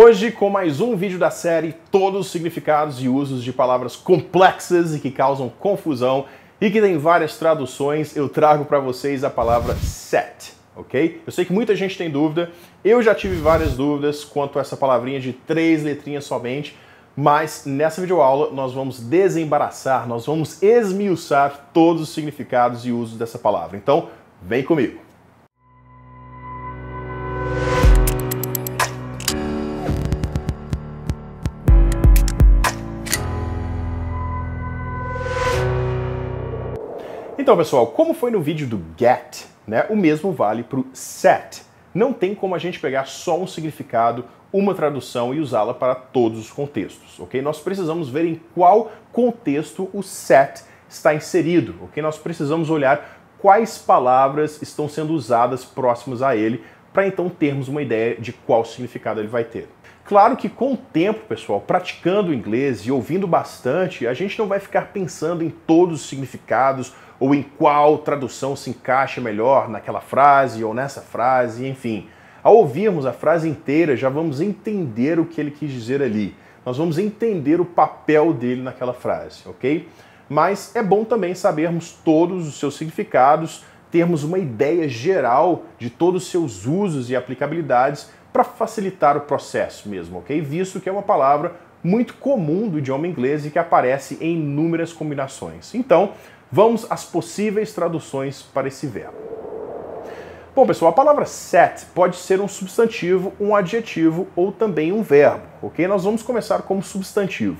Hoje, com mais um vídeo da série Todos os significados e usos de palavras complexas e que causam confusão e que tem várias traduções, eu trago para vocês a palavra set, ok? Eu sei que muita gente tem dúvida, eu já tive várias dúvidas quanto a essa palavrinha de três letrinhas somente, mas nessa videoaula nós vamos desembaraçar, nós vamos esmiuçar todos os significados e usos dessa palavra. Então, vem comigo! Então, pessoal, como foi no vídeo do get, né, o mesmo vale para o set. Não tem como a gente pegar só um significado, uma tradução e usá-la para todos os contextos, ok? Nós precisamos ver em qual contexto o set está inserido, ok? Nós precisamos olhar quais palavras estão sendo usadas próximas a ele para então termos uma ideia de qual significado ele vai ter. Claro que com o tempo, pessoal, praticando o inglês e ouvindo bastante, a gente não vai ficar pensando em todos os significados ou em qual tradução se encaixa melhor naquela frase ou nessa frase, enfim. Ao ouvirmos a frase inteira, já vamos entender o que ele quis dizer ali. Nós vamos entender o papel dele naquela frase, ok? Mas é bom também sabermos todos os seus significados, termos uma ideia geral de todos os seus usos e aplicabilidades para facilitar o processo mesmo, ok? Visto que é uma palavra muito comum do idioma inglês e que aparece em inúmeras combinações. Então, Vamos às possíveis traduções para esse verbo. Bom, pessoal, a palavra set pode ser um substantivo, um adjetivo ou também um verbo, ok? Nós vamos começar como substantivo.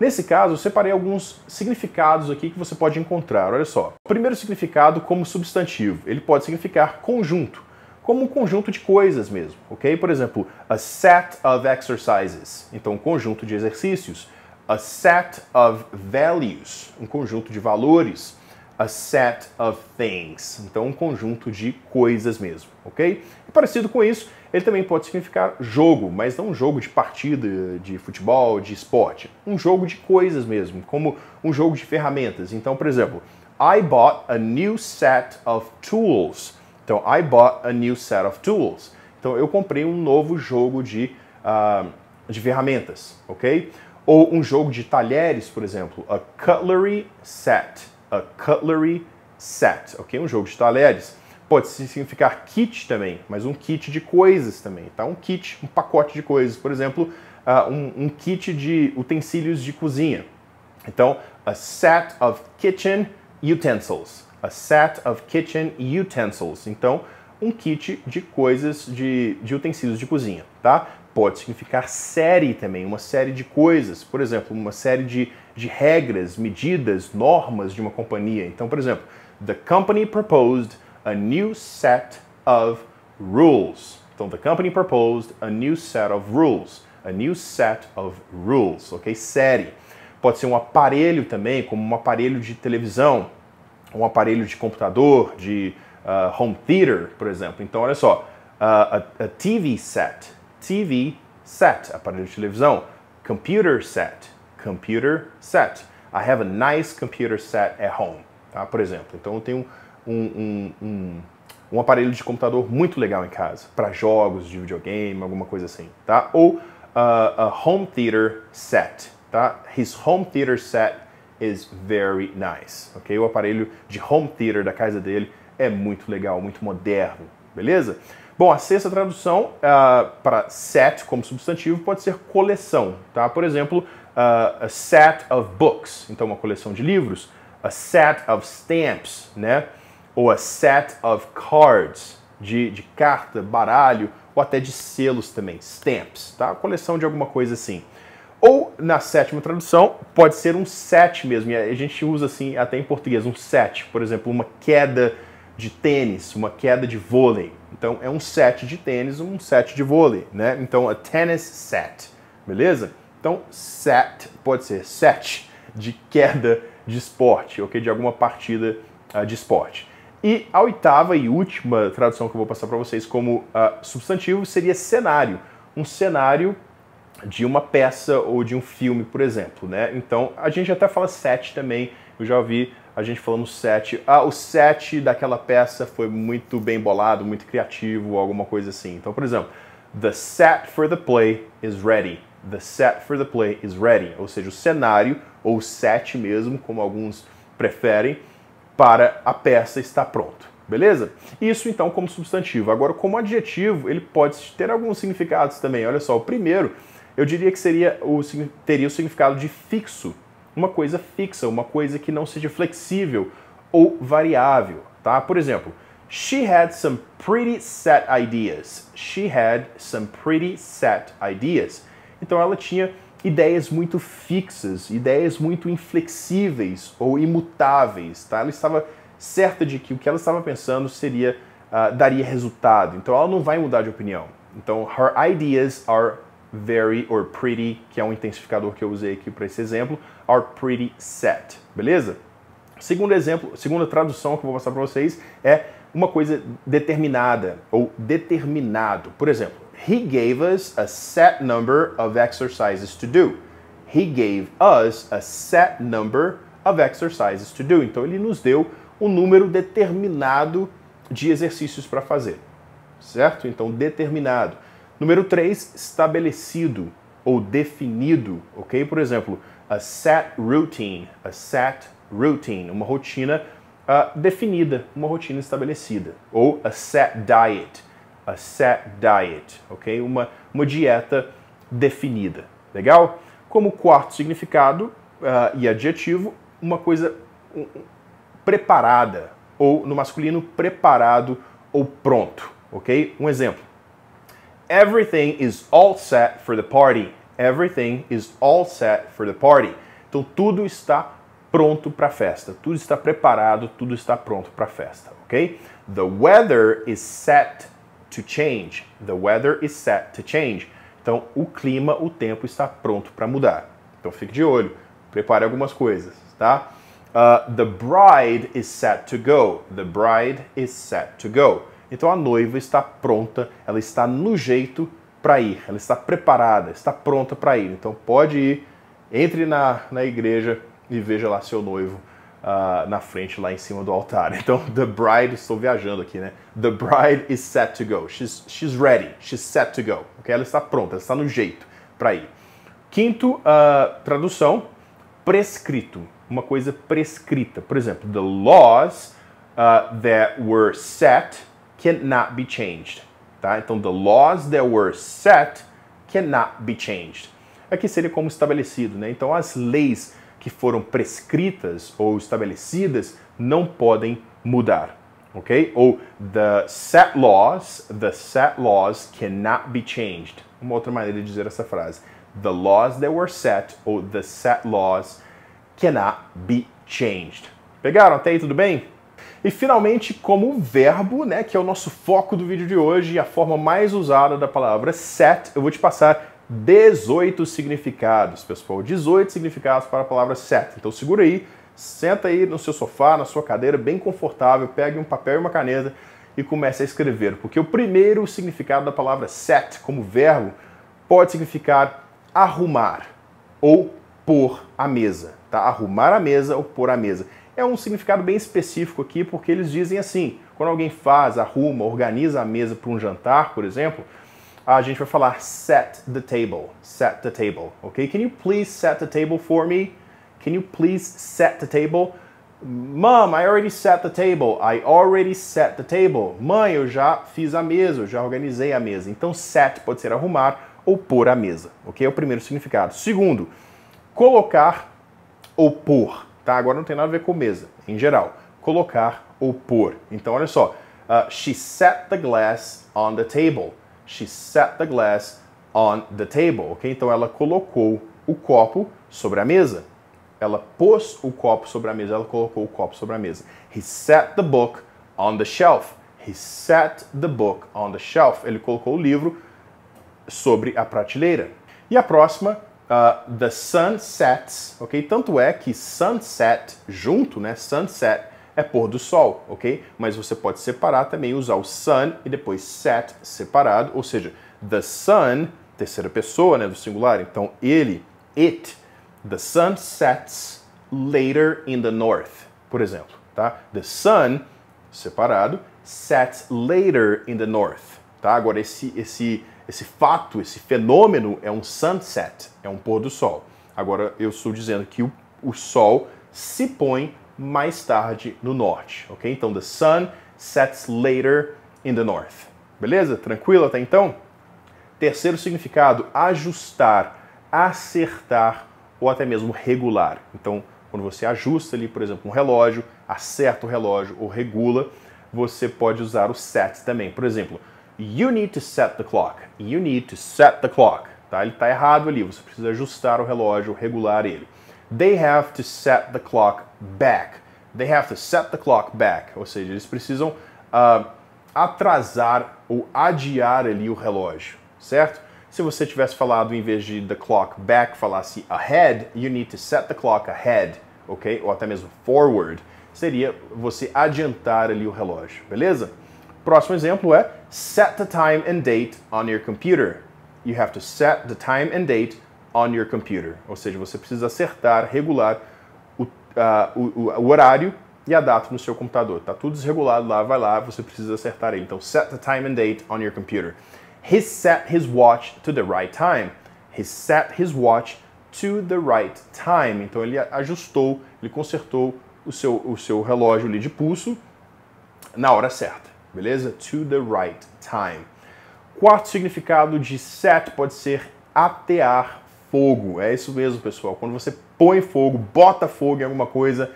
Nesse caso, eu separei alguns significados aqui que você pode encontrar. Olha só. O primeiro significado, como substantivo, ele pode significar conjunto, como um conjunto de coisas mesmo, ok? Por exemplo, a set of exercises, então um conjunto de exercícios a set of values, um conjunto de valores, a set of things, então um conjunto de coisas mesmo, ok? E parecido com isso, ele também pode significar jogo, mas não um jogo de partida, de futebol, de esporte, um jogo de coisas mesmo, como um jogo de ferramentas. Então, por exemplo, I bought a new set of tools. Então, I bought a new set of tools. Então, eu comprei um novo jogo de, uh, de ferramentas, ok? Ou um jogo de talheres, por exemplo, a cutlery set. A cutlery set, ok? Um jogo de talheres. Pode significar kit também, mas um kit de coisas também, tá? Um kit, um pacote de coisas. Por exemplo, uh, um, um kit de utensílios de cozinha. Então, a set of kitchen utensils. A set of kitchen utensils. Então, um kit de coisas, de, de utensílios de cozinha, tá? pode significar série também, uma série de coisas, por exemplo, uma série de, de regras, medidas, normas de uma companhia. Então, por exemplo, the company proposed a new set of rules. Então, the company proposed a new set of rules. A new set of rules, ok? Série. Pode ser um aparelho também, como um aparelho de televisão, um aparelho de computador, de uh, home theater, por exemplo. Então, olha só, uh, a, a TV set TV set, aparelho de televisão. Computer set, computer set. I have a nice computer set at home, tá? por exemplo. Então eu tenho um, um, um, um aparelho de computador muito legal em casa, para jogos de videogame, alguma coisa assim. Tá? Ou uh, a home theater set. Tá? His home theater set is very nice. ok? O aparelho de home theater da casa dele é muito legal, muito moderno, beleza? Bom, a sexta tradução uh, para set como substantivo pode ser coleção, tá? Por exemplo, uh, a set of books, então uma coleção de livros, a set of stamps, né? Ou a set of cards, de, de carta, baralho, ou até de selos também, stamps, tá? Coleção de alguma coisa assim. Ou, na sétima tradução, pode ser um set mesmo, e a gente usa assim até em português, um set, por exemplo, uma queda de tênis, uma queda de vôlei. Então é um set de tênis, um set de vôlei, né? Então a tennis set, beleza? Então set pode ser set de queda de esporte, ok? De alguma partida uh, de esporte. E a oitava e última tradução que eu vou passar para vocês como uh, substantivo seria cenário. Um cenário de uma peça ou de um filme, por exemplo, né? Então a gente até fala set também. Eu já ouvi a gente falando set Ah, o set daquela peça foi muito bem bolado, muito criativo, alguma coisa assim. Então, por exemplo, The set for the play is ready. The set for the play is ready. Ou seja, o cenário, ou o set mesmo, como alguns preferem, para a peça está pronto. Beleza? Isso então como substantivo. Agora, como adjetivo, ele pode ter alguns significados também. Olha só, o primeiro eu diria que seria o, teria o significado de fixo uma coisa fixa, uma coisa que não seja flexível ou variável, tá? Por exemplo, she had some pretty set ideas. She had some pretty set ideas. Então ela tinha ideias muito fixas, ideias muito inflexíveis ou imutáveis, tá? Ela estava certa de que o que ela estava pensando seria uh, daria resultado. Então ela não vai mudar de opinião. Então her ideas are very or pretty, que é um intensificador que eu usei aqui para esse exemplo, are pretty set, beleza? Segundo exemplo, segunda tradução que eu vou mostrar para vocês é uma coisa determinada ou determinado. Por exemplo, he gave us a set number of exercises to do. He gave us a set number of exercises to do. Então ele nos deu um número determinado de exercícios para fazer. Certo? Então determinado. Número 3, estabelecido ou definido, ok? Por exemplo, a set routine, a set routine, uma rotina uh, definida, uma rotina estabelecida. Ou a set diet, a set diet, ok? Uma, uma dieta definida, legal? Como quarto significado uh, e adjetivo, uma coisa um, preparada, ou no masculino, preparado ou pronto, ok? Um exemplo Everything is all set for the party. Everything is all set for the party. Então tudo está pronto para a festa. Tudo está preparado, tudo está pronto para a festa, ok? The weather is set to change. The weather is set to change. Então o clima, o tempo está pronto para mudar. Então fique de olho, prepare algumas coisas, tá? Uh, the bride is set to go. The bride is set to go. Então a noiva está pronta, ela está no jeito para ir, ela está preparada, está pronta para ir. Então pode ir, entre na, na igreja e veja lá seu noivo uh, na frente, lá em cima do altar. Então, the bride, estou viajando aqui, né? The bride is set to go. She's, she's ready, she's set to go. Okay? Ela está pronta, ela está no jeito para ir. Quinto, uh, tradução, prescrito. Uma coisa prescrita. Por exemplo, the laws uh, that were set cannot be changed. Tá? Então, the laws that were set cannot be changed. Aqui seria como estabelecido, né? Então, as leis que foram prescritas ou estabelecidas não podem mudar, ok? Ou the set laws, the set laws cannot be changed. Uma outra maneira de dizer essa frase. The laws that were set ou the set laws cannot be changed. Pegaram até aí, tudo bem? E finalmente, como verbo, né, que é o nosso foco do vídeo de hoje, a forma mais usada da palavra set, eu vou te passar 18 significados, pessoal. 18 significados para a palavra set. Então segura aí, senta aí no seu sofá, na sua cadeira, bem confortável, pegue um papel e uma caneta e comece a escrever, porque o primeiro significado da palavra set como verbo pode significar arrumar ou pôr a mesa, tá? Arrumar a mesa ou pôr a mesa é um significado bem específico aqui, porque eles dizem assim: quando alguém faz, arruma, organiza a mesa para um jantar, por exemplo, a gente vai falar set the table, set the table, ok? Can you please set the table for me? Can you please set the table? Mom, I already set the table. I already set the table. Mãe, eu já fiz a mesa, eu já organizei a mesa. Então, set pode ser arrumar ou pôr a mesa, ok? É o primeiro significado. Segundo, colocar ou pôr tá? Agora não tem nada a ver com mesa, em geral. Colocar ou pôr. Então, olha só. Uh, she set the glass on the table. She set the glass on the table, ok? Então, ela colocou o copo sobre a mesa. Ela pôs o copo sobre a mesa, ela colocou o copo sobre a mesa. He set the book on the shelf. He set the book on the shelf. Ele colocou o livro sobre a prateleira. E a próxima, uh, the sun sets, ok? Tanto é que sunset junto, né? Sunset é pôr do sol, ok? Mas você pode separar também, usar o sun e depois set separado, ou seja, the sun, terceira pessoa, né? Do singular, então ele, it, the sun sets later in the north, por exemplo, tá? The sun, separado, sets later in the north, tá? Agora esse, esse esse fato, esse fenômeno é um sunset, é um pôr do sol. Agora eu estou dizendo que o, o sol se põe mais tarde no norte, ok? Então the sun sets later in the north. Beleza? Tranquilo até então? Terceiro significado, ajustar, acertar ou até mesmo regular. Então, quando você ajusta ali, por exemplo, um relógio, acerta o relógio ou regula, você pode usar o set também. Por exemplo, You need to set the clock. You need to set the clock. Tá? Ele está errado ali, você precisa ajustar o relógio, regular ele. They have to set the clock back. They have to set the clock back. Ou seja, eles precisam uh, atrasar ou adiar ali o relógio, certo? Se você tivesse falado, em vez de the clock back, falasse ahead, you need to set the clock ahead, ok? Ou até mesmo forward, seria você adiantar ali o relógio, beleza? Próximo exemplo é set the time and date on your computer. You have to set the time and date on your computer. Ou seja, você precisa acertar, regular o, uh, o, o horário e a data no seu computador. Tá tudo desregulado lá, vai lá, você precisa acertar ele. Então, set the time and date on your computer. He set his watch to the right time. He set his watch to the right time. Então ele ajustou, ele consertou o seu, o seu relógio de pulso na hora certa beleza? To the right time. Quarto significado de set pode ser atear fogo. É isso mesmo, pessoal. Quando você põe fogo, bota fogo em alguma coisa,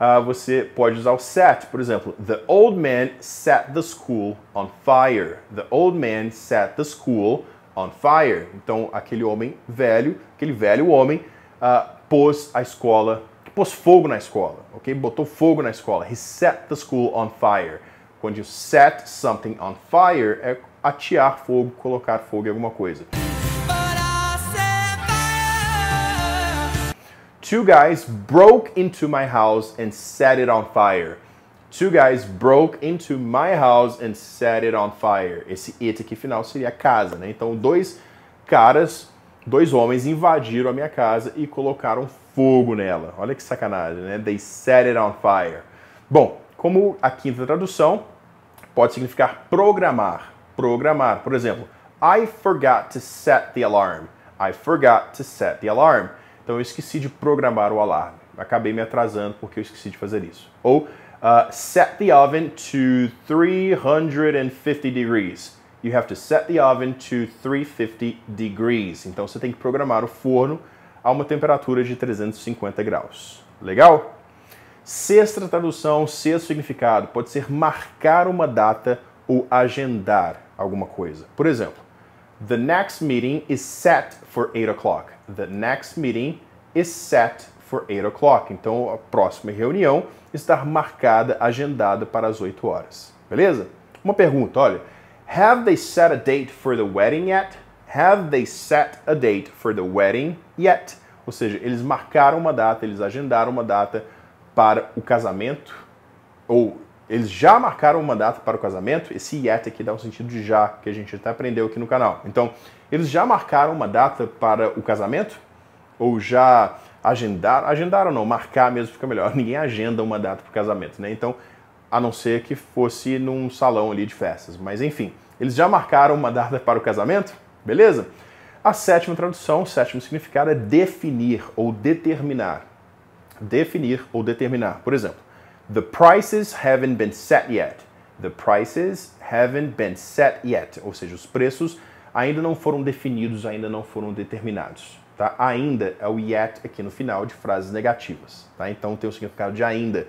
uh, você pode usar o set. Por exemplo, The old man set the school on fire. The old man set the school on fire. Então, aquele homem velho, aquele velho homem, uh, pôs a escola, pôs fogo na escola, ok? Botou fogo na escola. He set the school on fire. Quando you set something on fire é atear fogo, colocar fogo em alguma coisa. Two guys broke into my house and set it on fire. Two guys broke into my house and set it on fire. Esse it aqui final seria casa, né? Então, dois caras, dois homens invadiram a minha casa e colocaram fogo nela. Olha que sacanagem, né? They set it on fire. Bom, como a quinta tradução, pode significar programar. Programar. Por exemplo, I forgot to set the alarm. I forgot to set the alarm. Então eu esqueci de programar o alarme. Acabei me atrasando porque eu esqueci de fazer isso. Ou uh, set the oven to 350 degrees. You have to set the oven to 350 degrees. Então você tem que programar o forno a uma temperatura de 350 graus. Legal? Sexta tradução, sexto significado, pode ser marcar uma data ou agendar alguma coisa. Por exemplo, The next meeting is set for 8 o'clock. The next meeting is set for 8 o'clock. Então, a próxima reunião está marcada, agendada para as 8 horas. Beleza? Uma pergunta, olha. Have they set a date for the wedding yet? Have they set a date for the wedding yet? Ou seja, eles marcaram uma data, eles agendaram uma data para o casamento, ou eles já marcaram uma data para o casamento, esse yet aqui dá um sentido de já, que a gente até aprendeu aqui no canal. Então, eles já marcaram uma data para o casamento? Ou já agendaram? Agendaram não, marcar mesmo fica melhor. Ninguém agenda uma data para o casamento, né? Então, a não ser que fosse num salão ali de festas. Mas enfim, eles já marcaram uma data para o casamento? Beleza? A sétima tradução, o sétimo significado é definir ou determinar definir ou determinar. Por exemplo, the prices haven't been set yet. The prices haven't been set yet, ou seja, os preços ainda não foram definidos, ainda não foram determinados. Tá? Ainda é o yet aqui no final de frases negativas. Tá? Então tem o significado de ainda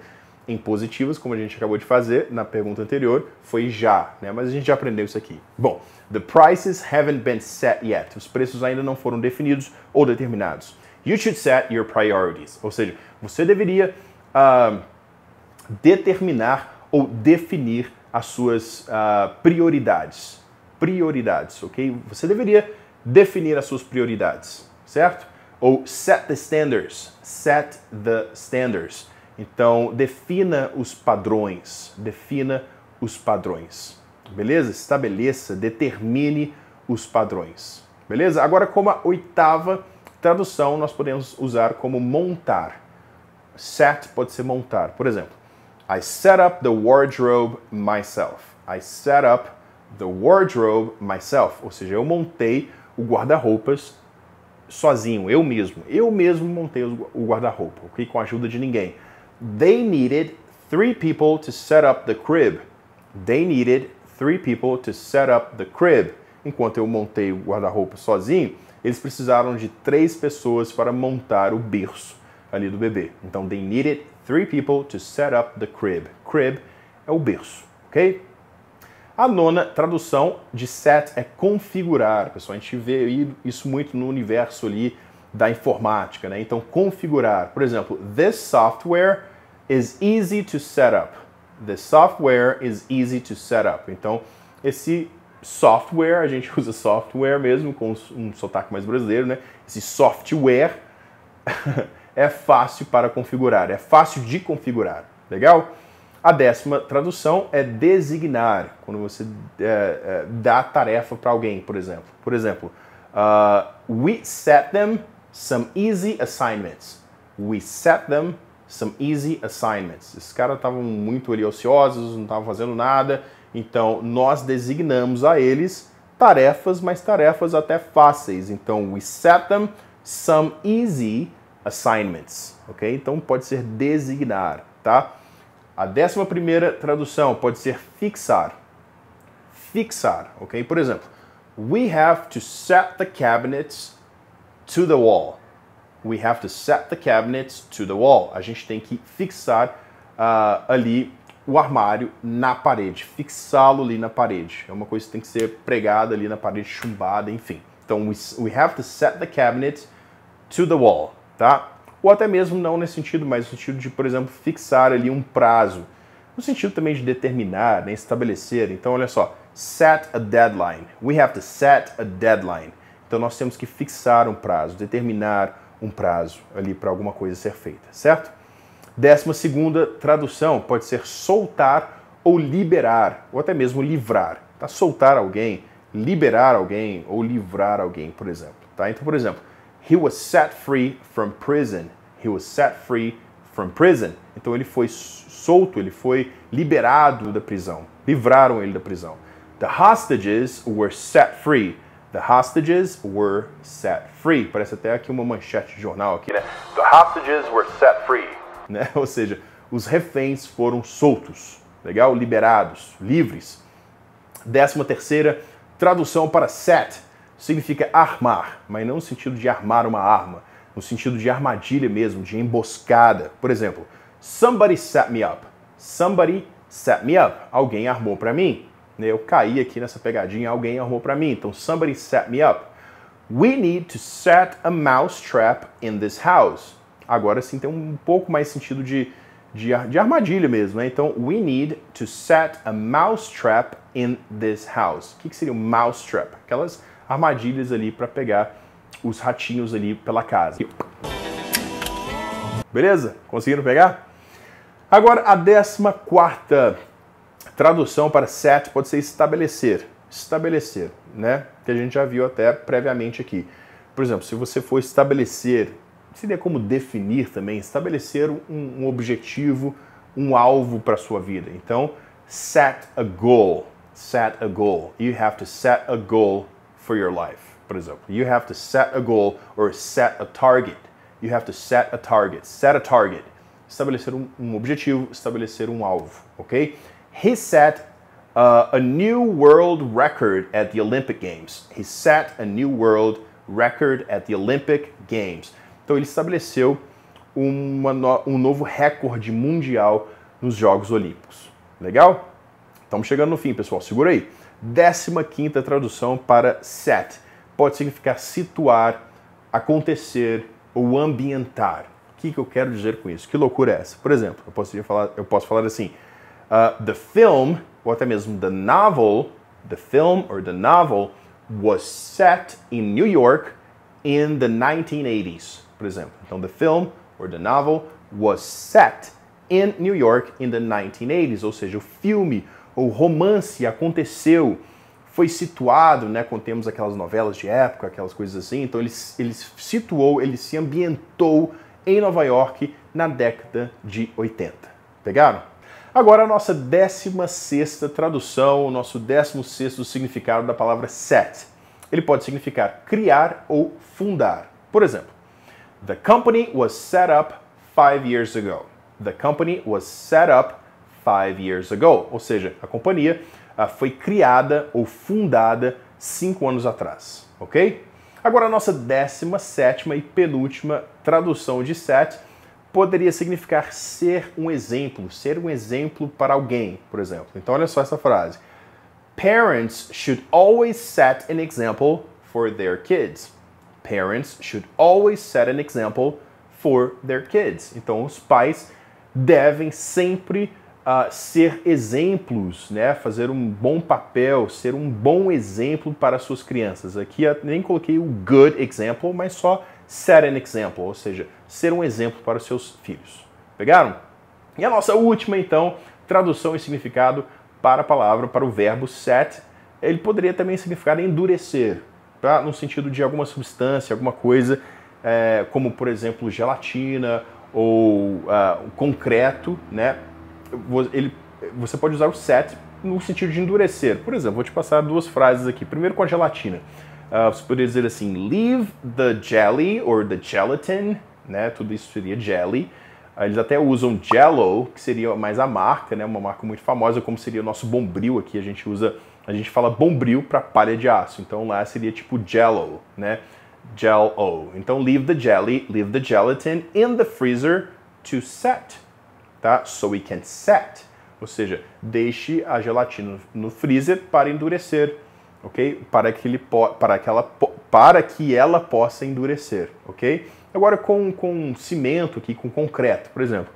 em positivas, como a gente acabou de fazer na pergunta anterior, foi já, né? mas a gente já aprendeu isso aqui. Bom, the prices haven't been set yet. Os preços ainda não foram definidos ou determinados. You should set your priorities. Ou seja, você deveria uh, determinar ou definir as suas uh, prioridades. Prioridades, ok? Você deveria definir as suas prioridades, certo? Ou set the standards. Set the standards. Então, defina os padrões. Defina os padrões. Beleza? Estabeleça, determine os padrões. Beleza? Agora, como a oitava Tradução nós podemos usar como montar. Set pode ser montar. Por exemplo, I set up the wardrobe myself. I set up the wardrobe myself. Ou seja, eu montei o guarda-roupas sozinho, eu mesmo. Eu mesmo montei o guarda-roupa, ok? Com a ajuda de ninguém. They needed three people to set up the crib. They needed three people to set up the crib enquanto eu montei o guarda-roupa sozinho, eles precisaram de três pessoas para montar o berço ali do bebê. Então, they needed three people to set up the crib. Crib é o berço, ok? A nona tradução de set é configurar, pessoal. A gente vê isso muito no universo ali da informática, né? Então, configurar. Por exemplo, this software is easy to set up. This software is easy to set up. Então, esse software, a gente usa software mesmo, com um sotaque mais brasileiro, né? Esse software é fácil para configurar, é fácil de configurar, legal? A décima tradução é designar, quando você é, é, dá tarefa para alguém, por exemplo. Por exemplo, uh, we set them some easy assignments. We set them some easy assignments. Esses caras estavam muito ali ociosos, não estavam fazendo nada, então, nós designamos a eles tarefas, mas tarefas até fáceis. Então, we set them some easy assignments, ok? Então, pode ser designar, tá? A décima primeira tradução pode ser fixar. Fixar, ok? Por exemplo, we have to set the cabinets to the wall. We have to set the cabinets to the wall. A gente tem que fixar uh, ali o armário na parede, fixá-lo ali na parede. É uma coisa que tem que ser pregada ali na parede, chumbada, enfim. Então, we, we have to set the cabinet to the wall, tá? Ou até mesmo não nesse sentido, mas no sentido de, por exemplo, fixar ali um prazo. No sentido também de determinar, né, estabelecer. Então, olha só, set a deadline. We have to set a deadline. Então, nós temos que fixar um prazo, determinar um prazo ali para alguma coisa ser feita, certo? Décima segunda tradução pode ser soltar ou liberar, ou até mesmo livrar. Tá? Soltar alguém, liberar alguém ou livrar alguém, por exemplo. Tá? Então, por exemplo, he was set free from prison. He was set free from prison. Então ele foi solto, ele foi liberado da prisão. Livraram ele da prisão. The hostages were set free. The hostages were set free. Parece até aqui uma manchete de jornal aqui, né? The hostages were set free né? Ou seja, os reféns foram soltos, legal? Liberados, livres. Décima terceira, tradução para set, significa armar, mas não no sentido de armar uma arma, no sentido de armadilha mesmo, de emboscada. Por exemplo, somebody set me up. Somebody set me up. Alguém armou para mim. Né, eu caí aqui nessa pegadinha, alguém armou para mim. Então, somebody set me up. We need to set a mouse trap in this house agora sim tem um pouco mais sentido de, de, de armadilha mesmo, né? Então, we need to set a mousetrap in this house. O que, que seria um mousetrap? Aquelas armadilhas ali para pegar os ratinhos ali pela casa. Beleza? Conseguiram pegar? Agora, a décima quarta tradução para set pode ser estabelecer. Estabelecer, né? Que a gente já viu até previamente aqui. Por exemplo, se você for estabelecer seria como definir também, estabelecer um, um objetivo, um alvo para sua vida. Então, set a goal. Set a goal. You have to set a goal for your life. Por exemplo, you have to set a goal or set a target. You have to set a target. Set a target. Estabelecer um, um objetivo, estabelecer um alvo, ok? He set uh, a new world record at the Olympic Games. He set a new world record at the Olympic Games. Então ele estabeleceu no, um novo recorde mundial nos Jogos Olímpicos. Legal? Estamos chegando no fim, pessoal. Segura aí. 15 tradução para set. Pode significar situar, acontecer ou ambientar. O que, que eu quero dizer com isso? Que loucura é essa? Por exemplo, eu posso falar, eu posso falar assim: uh, The film, ou até mesmo the novel, the film or the novel was set in New York in the 1980s por exemplo. Então, the film or the novel was set in New York in the 1980s, ou seja, o filme ou romance aconteceu, foi situado, né, quando temos aquelas novelas de época, aquelas coisas assim, então ele, ele situou, ele se ambientou em Nova York na década de 80. Pegaram? Agora a nossa 16 tradução, o nosso 16 significado da palavra set. Ele pode significar criar ou fundar. Por exemplo, The company was set up five years ago. The company was set up five years ago. Ou seja, a companhia ah, foi criada ou fundada cinco anos atrás, ok? Agora, a nossa décima sétima e penúltima tradução de set poderia significar ser um exemplo, ser um exemplo para alguém, por exemplo. Então, olha só essa frase. Parents should always set an example for their kids. Parents should always set an example for their kids. Então, os pais devem sempre uh, ser exemplos, né? fazer um bom papel, ser um bom exemplo para suas crianças. Aqui eu nem coloquei o good example, mas só set an example, ou seja, ser um exemplo para os seus filhos. Pegaram? E a nossa última, então, tradução e significado para a palavra, para o verbo set, ele poderia também significar endurecer, no sentido de alguma substância, alguma coisa, é, como por exemplo gelatina ou uh, concreto, né? Ele, você pode usar o set no sentido de endurecer. Por exemplo, vou te passar duas frases aqui. Primeiro com a gelatina. Uh, você poderia dizer assim, leave the jelly or the gelatin, né? Tudo isso seria jelly. Ah, eles até usam Jello, que seria mais a marca, né? Uma marca muito famosa, como seria o nosso bombril aqui. A gente usa a gente fala bombril para palha de aço. Então lá seria tipo jello, né? Jello. Então leave the jelly, leave the gelatin in the freezer to set, tá? So we can set. Ou seja, deixe a gelatina no freezer para endurecer, ok? Para que, ele para que, ela, para que ela possa endurecer, ok? Agora com, com cimento aqui, com concreto, por exemplo.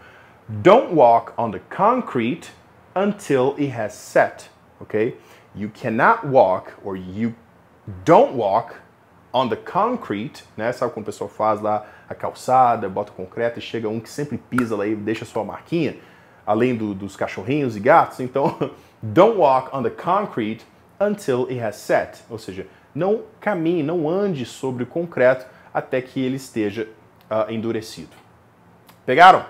Don't walk on the concrete until it has set, ok? you cannot walk or you don't walk on the concrete, né? Sabe como o pessoal faz lá a calçada, bota concreto e chega um que sempre pisa lá e deixa sua marquinha, além do, dos cachorrinhos e gatos. Então, don't walk on the concrete until it has set. Ou seja, não caminhe, não ande sobre o concreto até que ele esteja uh, endurecido. Pegaram?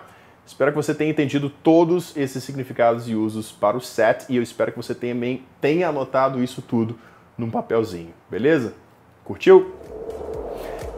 Espero que você tenha entendido todos esses significados e usos para o set e eu espero que você também tenha anotado isso tudo num papelzinho, beleza? Curtiu?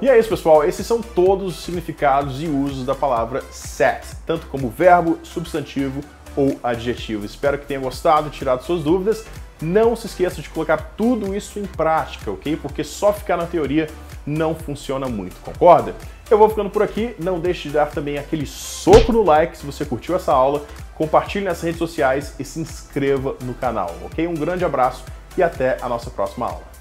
E é isso, pessoal. Esses são todos os significados e usos da palavra set, tanto como verbo, substantivo ou adjetivo. Espero que tenha gostado, tirado suas dúvidas. Não se esqueça de colocar tudo isso em prática, ok? Porque só ficar na teoria não funciona muito, concorda? Eu vou ficando por aqui, não deixe de dar também aquele soco no like se você curtiu essa aula, compartilhe nas redes sociais e se inscreva no canal, ok? Um grande abraço e até a nossa próxima aula.